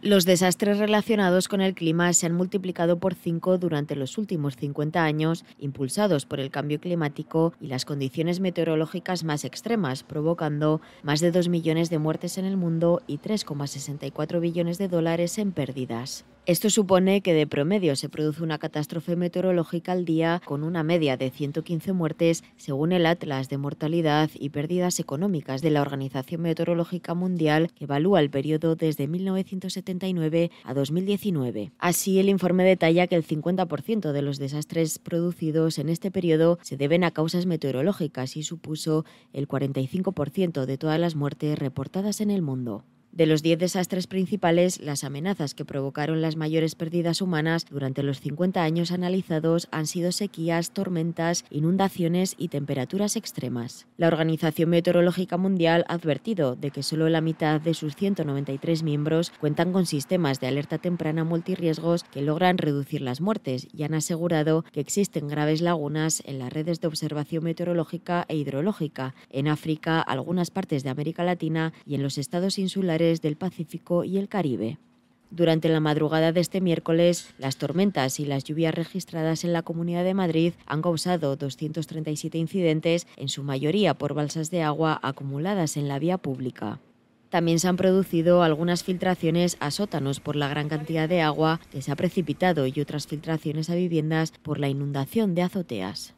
Los desastres relacionados con el clima se han multiplicado por cinco durante los últimos 50 años, impulsados por el cambio climático y las condiciones meteorológicas más extremas, provocando más de 2 millones de muertes en el mundo y 3,64 billones de dólares en pérdidas. Esto supone que de promedio se produce una catástrofe meteorológica al día con una media de 115 muertes según el Atlas de Mortalidad y Pérdidas Económicas de la Organización Meteorológica Mundial que evalúa el periodo desde 1979 a 2019. Así, el informe detalla que el 50% de los desastres producidos en este periodo se deben a causas meteorológicas y supuso el 45% de todas las muertes reportadas en el mundo. De los 10 desastres principales, las amenazas que provocaron las mayores pérdidas humanas durante los 50 años analizados han sido sequías, tormentas, inundaciones y temperaturas extremas. La Organización Meteorológica Mundial ha advertido de que solo la mitad de sus 193 miembros cuentan con sistemas de alerta temprana multirriesgos que logran reducir las muertes y han asegurado que existen graves lagunas en las redes de observación meteorológica e hidrológica en África, algunas partes de América Latina y en los estados insulares del Pacífico y el Caribe. Durante la madrugada de este miércoles, las tormentas y las lluvias registradas en la Comunidad de Madrid han causado 237 incidentes, en su mayoría por balsas de agua acumuladas en la vía pública. También se han producido algunas filtraciones a sótanos por la gran cantidad de agua que se ha precipitado y otras filtraciones a viviendas por la inundación de azoteas.